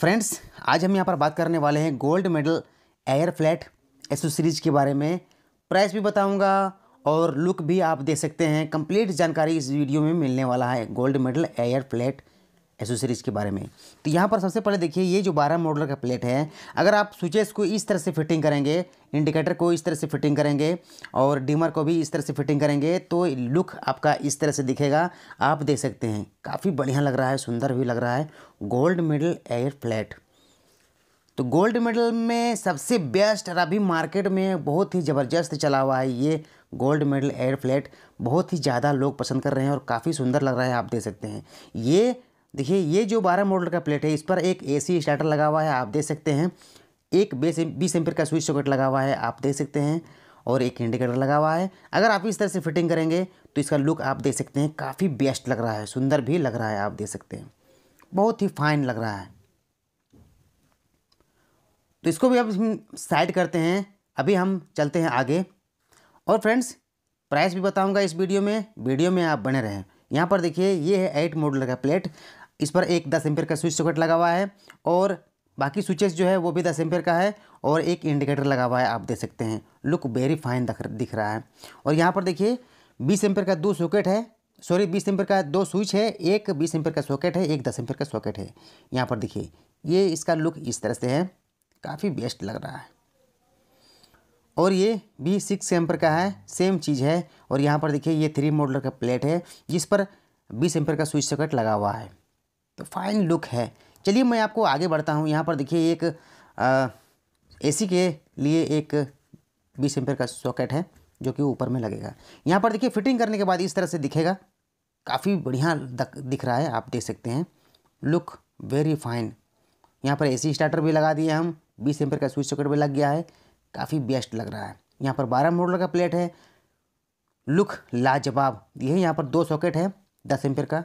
friends आज हम यहाँ पर बात करने वाले हैं gold medal air flat accessories के बारे में प्राइस भी बताऊँगा और लुक भी आप दे सकते हैं कंप्लीट जानकारी इस वीडियो में मिलने वाला है gold medal air flat accessories के बारे में तो यहाँ पर सबसे पहले देखिए ये जो बारह मॉडल का प्लेट है अगर आप स्विचेस को इस तरह से फिटिंग करेंगे इंडिकेटर को इस तरह से फिटिंग करेंगे और डिमर को भी इस तरह से फिटिंग करेंगे तो लुक आपका इस तरह से दिखेगा आप देख सकते हैं काफ़ी बढ़िया लग रहा है सुंदर भी लग रहा है गोल्ड मेडल एयर फ्लैट तो गोल्ड मेडल में सबसे बेस्ट और अभी मार्केट में बहुत ही ज़बरदस्त चला हुआ है ये गोल्ड मेडल एयर फ्लैट बहुत ही ज़्यादा लोग पसंद कर रहे हैं और काफ़ी सुंदर लग रहा है आप देख सकते हैं ये देखिए ये जो बारह मॉडल का प्लेट है इस पर एक एसी स्टार्टर लगा हुआ है आप देख सकते हैं एक बेस बीस एम्पियर का स्विच सॉकेट लगा हुआ है आप देख सकते हैं और एक इंडिकेटर लगा हुआ है अगर आप इस तरह से फिटिंग करेंगे तो इसका लुक आप देख सकते हैं काफ़ी बेस्ट लग रहा है सुंदर भी लग रहा है आप देख सकते हैं बहुत ही फाइन लग रहा है तो इसको भी अब साइड करते हैं अभी हम चलते हैं आगे और फ्रेंड्स प्राइस भी बताऊंगा इस वीडियो में वीडियो में आप बने रहें यहाँ पर देखिए ये है एट मॉडल का प्लेट इस पर एक दस एम्पेयर का स्विच सॉकेट लगा हुआ है और बाकी स्विचेस जो है वो भी दस एम्पेयर का है और एक इंडिकेटर लगा हुआ है आप देख सकते हैं लुक वेरी फाइन दिख रहा है और यहाँ पर देखिए बीस एम्पेयर का दो सॉकेट है सॉरी बीस एम्पेयर का दो स्विच है एक बीस एम्पेयर का सॉकेट है एक दस एम्पेयर का सॉकेट है यहाँ पर देखिए ये इसका लुक इस तरह से है काफ़ी बेस्ट लग रहा है और ये भी सिक्स एम्पर का है सेम चीज़ है और यहाँ पर देखिए ये थ्री मॉडलर का प्लेट है जिस पर बीस एम्पर का स्विच सॉकेट लगा हुआ है तो फाइन लुक है चलिए मैं आपको आगे बढ़ता हूँ यहाँ पर देखिए एक ए के लिए एक बीस एम्पेयर का सॉकेट है जो कि ऊपर में लगेगा यहाँ पर देखिए फिटिंग करने के बाद इस तरह से दिखेगा काफ़ी बढ़िया दिख रहा है आप देख सकते हैं लुक वेरी फाइन यहाँ पर एसी स्टार्टर भी लगा दिए हम बीस एम्पेयर का स्विच सॉकेट भी लग गया है काफ़ी बेस्ट लग रहा है यहाँ पर बारह मॉडल का प्लेट है लुक लाजवाब यही यहाँ पर दो सॉकेट है दस एम्पेयर का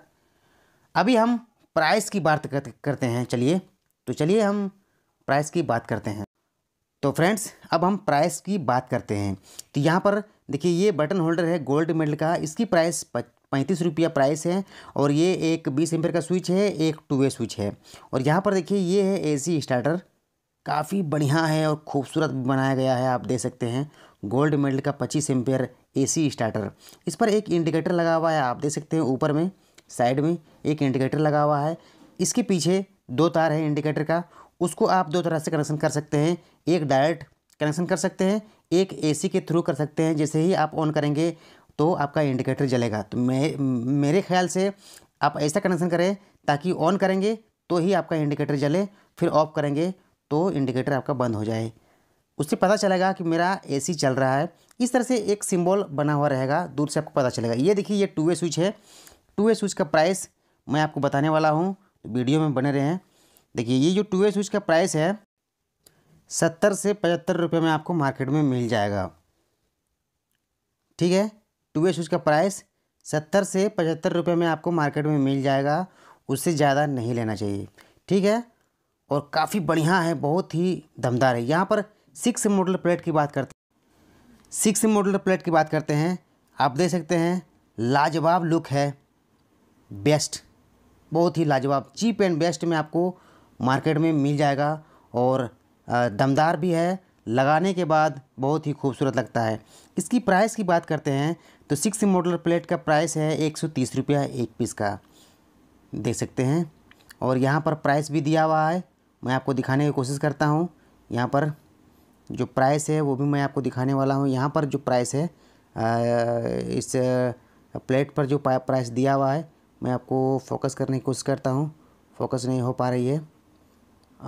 अभी हम प्राइस की बात करते हैं चलिए तो चलिए हम प्राइस की बात करते हैं तो फ्रेंड्स अब हम प्राइस की बात करते हैं तो यहाँ पर देखिए ये बटन होल्डर है गोल्ड मेडल का इसकी प्राइस पैंतीस रुपया प्राइस है और ये एक बीस एम्पेयर का स्विच है एक टू वे स्विच है और यहाँ पर देखिए ये है एसी स्टार्टर काफ़ी बढ़िया है और खूबसूरत बनाया गया है आप देख सकते हैं गोल्ड मेडल का पच्चीस एम्पेयर सी स्टार्टर इस पर एक इंडिकेटर लगा हुआ है आप देख सकते हैं ऊपर में साइड में एक इंडिकेटर लगा हुआ है इसके पीछे दो तार है इंडिकेटर का उसको आप दो तरह से कनेक्शन कर सकते हैं एक डायरेक्ट कनेक्शन कर सकते हैं एक एसी के थ्रू कर सकते हैं जैसे ही आप ऑन करेंगे तो आपका इंडिकेटर जलेगा तो मे, मेरे ख्याल से आप ऐसा कनेक्शन करें ताकि ऑन करेंगे तो ही आपका इंडिकेटर जले फिर ऑफ करेंगे तो इंडिकेटर आपका बंद हो जाए उससे पता चलेगा कि मेरा एसी चल रहा है इस तरह से एक सिंबल बना हुआ रहेगा दूर से आपको पता चलेगा ये देखिए ये टू वे स्विच है टू ए स्विच का प्राइस मैं आपको बताने वाला हूँ वीडियो में बने रहे हैं देखिए ये जो टू ए स्विच का प्राइस है सत्तर से पचहत्तर रुपये में आपको मार्केट में मिल जाएगा ठीक है टू ए स्विच का प्राइस सत्तर से पचहत्तर रुपये में आपको मार्केट में मिल जाएगा उससे ज़्यादा नहीं लेना चाहिए ठीक है और काफ़ी बढ़िया है बहुत ही दमदार है यहाँ पर सिक्स मॉडल प्लेट की बात करते सिक्स मॉडल प्लेट की बात करते हैं आप देख सकते हैं लाजवाब लुक है बेस्ट बहुत ही लाजवाब चीप एंड बेस्ट में आपको मार्केट में मिल जाएगा और दमदार भी है लगाने के बाद बहुत ही खूबसूरत लगता है इसकी प्राइस की बात करते हैं तो सिक्स मॉडल प्लेट का प्राइस है एक सौ तीस रुपया एक पीस का देख सकते हैं और यहाँ पर प्राइस भी दिया हुआ है मैं आपको दिखाने की कोशिश करता हूँ यहाँ पर जो प्राइस है वो भी मैं आपको दिखाने वाला हूँ यहाँ पर जो प्राइस है इस प्लेट पर जो प्राइस दिया हुआ है मैं आपको फोकस करने की कोशिश करता हूँ फोकस नहीं हो पा रही है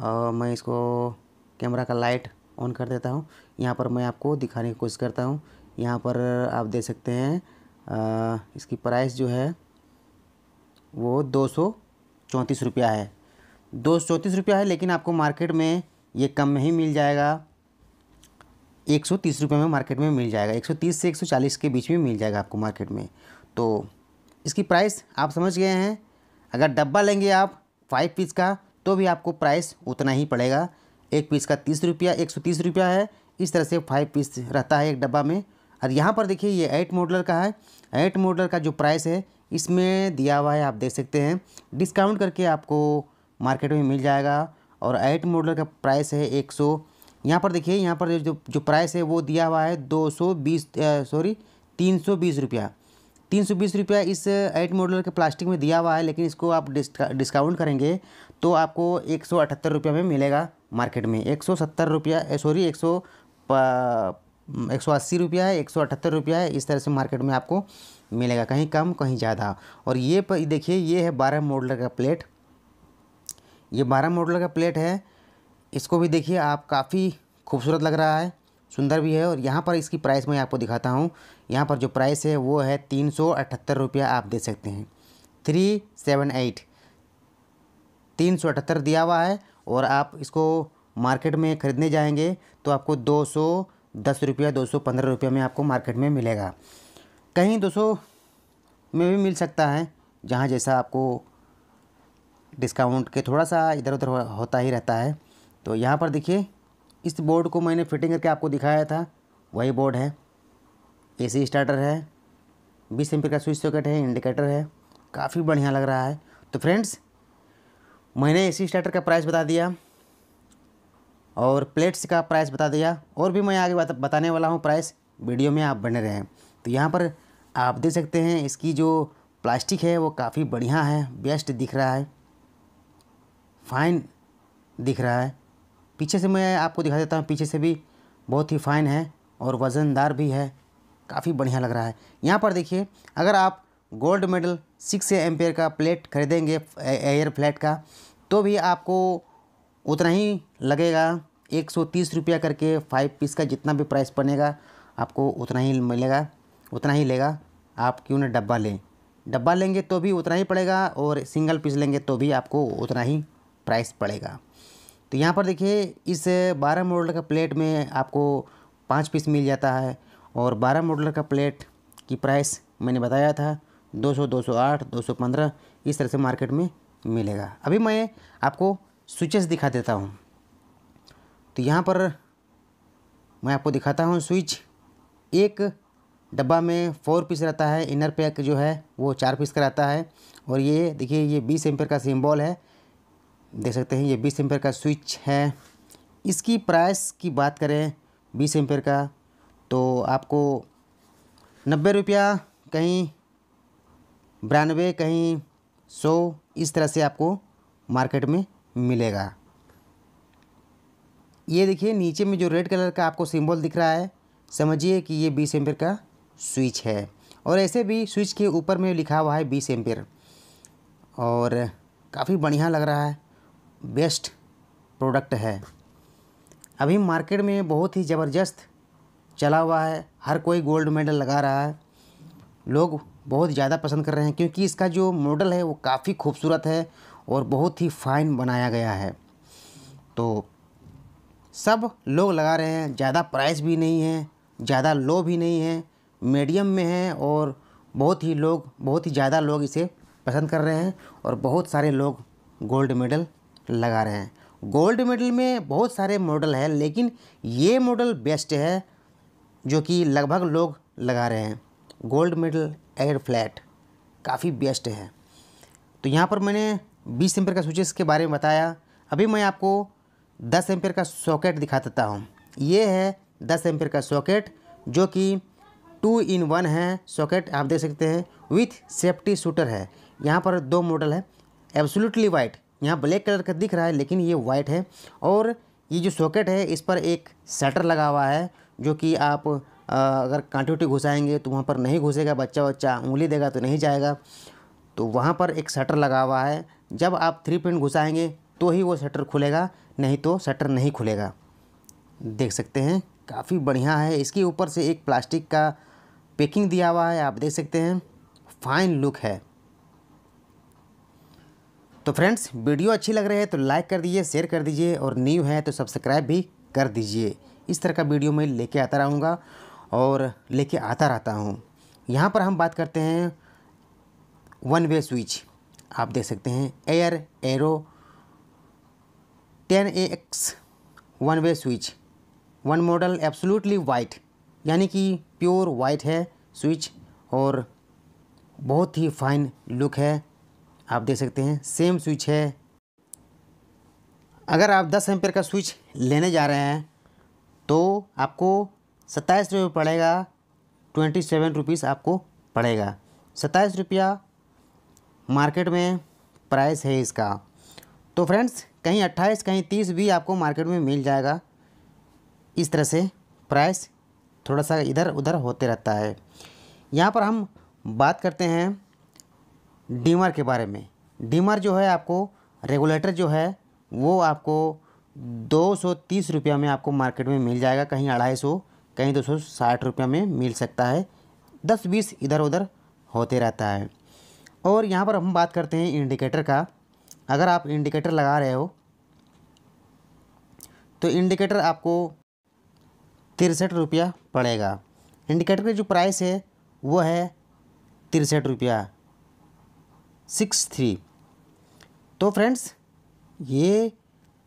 और मैं इसको कैमरा का लाइट ऑन कर देता हूँ यहाँ पर मैं आपको दिखाने की कोशिश करता हूँ यहाँ पर आप देख सकते हैं आ, इसकी प्राइस जो है वो दो सौ चौंतीस रुपया है दो सौ चौंतीस रुपया है लेकिन आपको मार्केट में ये कम में ही मिल जाएगा एक सौ तीस रुपये में मार्केट में मिल जाएगा एक सौ तीस से एक सौ चालीस के बीच में मिल जाएगा आपको मार्केट में तो इसकी प्राइस आप समझ गए हैं अगर डब्बा लेंगे आप फाइव पीस का तो भी आपको प्राइस उतना ही पड़ेगा एक पीस का तीस रुपया एक सौ तीस रुपया है इस तरह से फाइव पीस रहता है एक डब्बा में और यहाँ पर देखिए ये एट मॉडलर का है एट मॉडलर का जो प्राइस है इसमें दिया हुआ है आप देख सकते हैं डिस्काउंट करके आपको मार्केट में मिल जाएगा और एट मॉडलर का प्राइस है एक सौ यहाँ पर देखिए यहाँ पर जो जो प्राइस है वो दिया हुआ है दो सौ बीस सॉरी तीन सौ बीस रुपया तीन सौ बीस रुपया इस एट मॉडल के प्लास्टिक में दिया हुआ है लेकिन इसको आप डिस्का, डिस्काउंट करेंगे तो आपको एक सौ अठहत्तर रुपये में मिलेगा मार्केट में एक सौ सत्तर रुपया सॉरी एक सौ एक सौ अस्सी रुपया है एक सौ अठहत्तर रुपया है इस तरह से मार्केट में आपको मिलेगा कहीं कम कहीं ज़्यादा और ये पर देखिए ये है बारह मॉडल का प्लेट ये बारह मॉडल का प्लेट है इसको भी देखिए आप काफ़ी खूबसूरत लग रहा है सुंदर भी है और यहाँ पर इसकी प्राइस मैं आपको दिखाता हूँ यहाँ पर जो प्राइस है वो है तीन सौ अठहत्तर रुपया आप दे सकते हैं थ्री सेवन एट तीन सौ अठहत्तर दिया हुआ है और आप इसको मार्केट में ख़रीदने जाएंगे तो आपको दो सौ दस रुपया दो सौ पंद्रह रुपया में आपको मार्केट में मिलेगा कहीं दो सौ में भी मिल सकता है जहाँ जैसा आपको डिस्काउंट के थोड़ा सा इधर उधर होता ही रहता है तो यहाँ पर देखिए इस बोर्ड को मैंने फिटिंग करके आपको दिखाया था वही बोर्ड है एसी स्टार्टर है बीस एम का स्विच सॉकेट है इंडिकेटर है काफ़ी बढ़िया लग रहा है तो फ्रेंड्स मैंने एसी स्टार्टर का प्राइस बता दिया और प्लेट्स का प्राइस बता दिया और भी मैं आगे बताने वाला हूँ प्राइस वीडियो में आप बने रहें तो यहाँ पर आप देख सकते हैं इसकी जो प्लास्टिक है वो काफ़ी बढ़िया है बेस्ट दिख रहा है फाइन दिख रहा है पीछे से मैं आपको दिखा देता हूँ पीछे से भी बहुत ही फाइन है और वज़नदार भी है काफ़ी बढ़िया लग रहा है यहाँ पर देखिए अगर आप गोल्ड मेडल सिक्स एम्पेयर का प्लेट खरीदेंगे एयर फ्लैट का तो भी आपको उतना ही लगेगा एक सौ तीस रुपया करके फाइव पीस का जितना भी प्राइस बनेगा आपको उतना ही मिलेगा उतना ही लेगा आप क्यों ना डब्बा लें डब्बा लेंगे तो भी उतना ही पड़ेगा और सिंगल पीस लेंगे तो भी आपको उतना ही प्राइस पड़ेगा तो यहाँ पर देखिए इस बारह मॉडल का प्लेट में आपको पाँच पीस मिल जाता है और बारह मॉडलर का प्लेट की प्राइस मैंने बताया था 200, 208, 215 इस तरह से मार्केट में मिलेगा अभी मैं आपको स्विचेस दिखा देता हूँ तो यहाँ पर मैं आपको दिखाता हूँ स्विच एक डब्बा में फोर पीस रहता है इनर पैक जो है वो चार पीस का रहता है और ये देखिए ये बीस एम्पेयर का सिम्बॉल है देख सकते हैं ये बीस एम्पेयर का स्विच है इसकी प्राइस की बात करें बीस एम्पेयर का तो आपको नब्बे रुपया कहीं बानवे कहीं सौ इस तरह से आपको मार्केट में मिलेगा ये देखिए नीचे में जो रेड कलर का आपको सिंबल दिख रहा है समझिए कि ये बीस एम्पेयर का स्विच है और ऐसे भी स्विच के ऊपर में लिखा हुआ है बीस एम्पेयर और काफ़ी बढ़िया लग रहा है बेस्ट प्रोडक्ट है अभी मार्केट में बहुत ही ज़बरदस्त चला हुआ है हर कोई गोल्ड मेडल लगा रहा है लोग बहुत ज़्यादा पसंद कर रहे हैं क्योंकि इसका जो मॉडल है वो काफ़ी खूबसूरत है और बहुत ही फाइन बनाया गया है तो सब लोग लगा रहे हैं ज़्यादा प्राइस भी नहीं है ज़्यादा लो भी नहीं है मीडियम में है और बहुत ही लोग बहुत ही ज़्यादा लोग इसे पसंद कर रहे हैं और बहुत सारे लोग गोल्ड मेडल लगा रहे हैं गोल्ड मेडल में बहुत सारे मॉडल हैं लेकिन ये मॉडल बेस्ट है जो कि लगभग लोग लगा रहे हैं गोल्ड मेडल एयर फ्लैट काफ़ी बेस्ट है तो यहाँ पर मैंने बीस एम्पेयर का स्विचेस के बारे में बताया अभी मैं आपको दस एम्पेयर का सॉकेट दिखा देता हूँ ये है दस एम्पेयर का सॉकेट जो कि टू इन वन है सॉकेट आप देख सकते हैं विथ सेफ्टी शूटर है यहाँ पर दो मॉडल है एब्सोल्युटली वाइट यहाँ ब्लैक कलर का दिख रहा है लेकिन ये वाइट है और ये जो सॉकेट है इस पर एक शटर लगा हुआ है जो कि आप अगर कांटे उटी घुसाएंगे तो वहाँ पर नहीं घुसेगा बच्चा बच्चा उंगली देगा तो नहीं जाएगा तो वहाँ पर एक शटर लगा हुआ है जब आप थ्री पिन घुसाएंगे तो ही वो शटर खुलेगा नहीं तो शटर नहीं खुलेगा देख सकते हैं काफ़ी बढ़िया है इसके ऊपर से एक प्लास्टिक का पैकिंग दिया हुआ है आप देख सकते हैं फाइन लुक है तो फ्रेंड्स वीडियो अच्छी लग रही है तो लाइक कर दीजिए शेयर कर दीजिए और न्यू है तो सब्सक्राइब भी कर दीजिए इस तरह का वीडियो मैं लेके आता रहूँगा और लेके आता रहता हूँ यहाँ पर हम बात करते हैं वन वे स्विच आप देख सकते हैं air aero ten A X one way switch one model absolutely white यानी कि प्योर वाइट है स्विच और बहुत ही फाइन लुक है आप देख सकते हैं सेम स्विच है अगर आप 10 एम्पेयर का स्विच लेने जा रहे हैं तो आपको सत्ताईस रुपये पड़ेगा ट्वेंटी सेवन रुपीज़ आपको पड़ेगा सत्ताईस रुपया मार्केट में प्राइस है इसका तो फ्रेंड्स कहीं अट्ठाईस कहीं तीस भी आपको मार्केट में मिल जाएगा इस तरह से प्राइस थोड़ा सा इधर उधर होते रहता है यहाँ पर हम बात करते हैं डीमर के बारे में डीमर जो है आपको रेगुलेटर जो है वो आपको दो सौ तीस रुपया में आपको मार्केट में मिल जाएगा कहीं अढ़ाई सौ कहीं दो सौ साठ रुपया में मिल सकता है दस बीस इधर उधर होते रहता है और यहाँ पर हम बात करते हैं इंडिकेटर का अगर आप इंडिकेटर लगा रहे हो तो इंडिकेटर आपको तिरसठ रुपया पड़ेगा इंडिकेटर की जो प्राइस है वो है तिरसठ रुपया सिक्स थ्री तो फ्रेंड्स ये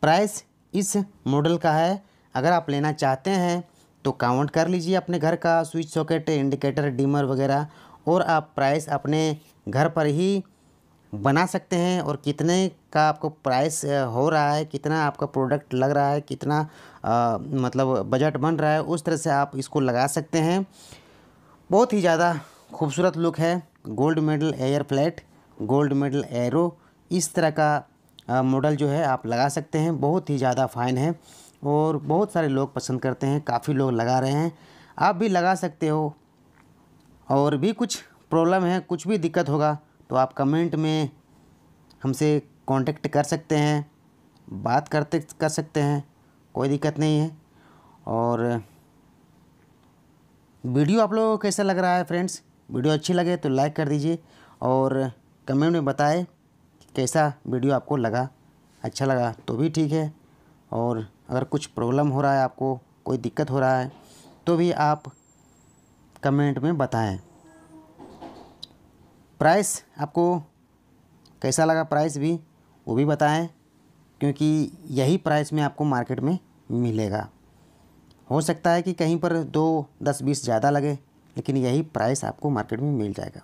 प्राइस इस मॉडल का है अगर आप लेना चाहते हैं तो काउंट कर लीजिए अपने घर का स्विच सॉकेट इंडिकेटर डिमर वगैरह और आप प्राइस अपने घर पर ही बना सकते हैं और कितने का आपको प्राइस हो रहा है कितना आपका प्रोडक्ट लग रहा है कितना आ, मतलब बजट बन रहा है उस तरह से आप इसको लगा सकते हैं बहुत ही ज़्यादा खूबसूरत लुक है gold medal air flat gold medal aero इस तरह का मॉडल जो है आप लगा सकते हैं बहुत ही ज़्यादा फ़ाइन है और बहुत सारे लोग पसंद करते हैं काफ़ी लोग लगा रहे हैं आप भी लगा सकते हो और भी कुछ प्रॉब्लम है कुछ भी दिक्कत होगा तो आप कमेंट में हमसे कांटेक्ट कर सकते हैं बात करते कर सकते हैं कोई दिक्कत नहीं है और वीडियो आप लोगों को कैसा लग रहा है फ्रेंड्स वीडियो अच्छी लगे तो लाइक कर दीजिए और कमेंट में बताएं कैसा वीडियो आपको लगा अच्छा लगा तो भी ठीक है और अगर कुछ प्रॉब्लम हो रहा है आपको कोई दिक्कत हो रहा है तो भी आप कमेंट में बताएं प्राइस आपको कैसा लगा प्राइस भी वो भी बताएं क्योंकि यही प्राइस में आपको मार्केट में मिलेगा हो सकता है कि कहीं पर दो दस बीस ज़्यादा लगे लेकिन यही प्राइस आपको मार्केट में मिल जाएगा